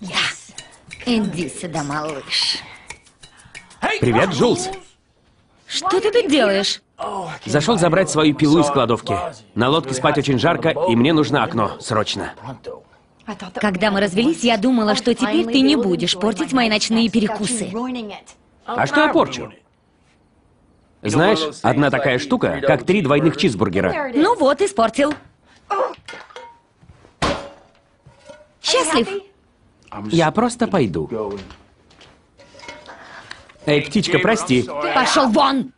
Я. Иди сюда, малыш. Привет, Джулс. Что ты тут делаешь? Зашел забрать свою пилу из кладовки. На лодке спать очень жарко, и мне нужно окно. Срочно. Когда мы развелись, я думала, что теперь ты не будешь портить мои ночные перекусы. А что я порчу? Знаешь, одна такая штука, как три двойных чизбургера. Ну вот, испортил. Счастлив? Я просто пойду. Эй, птичка, прости. Пошел вон!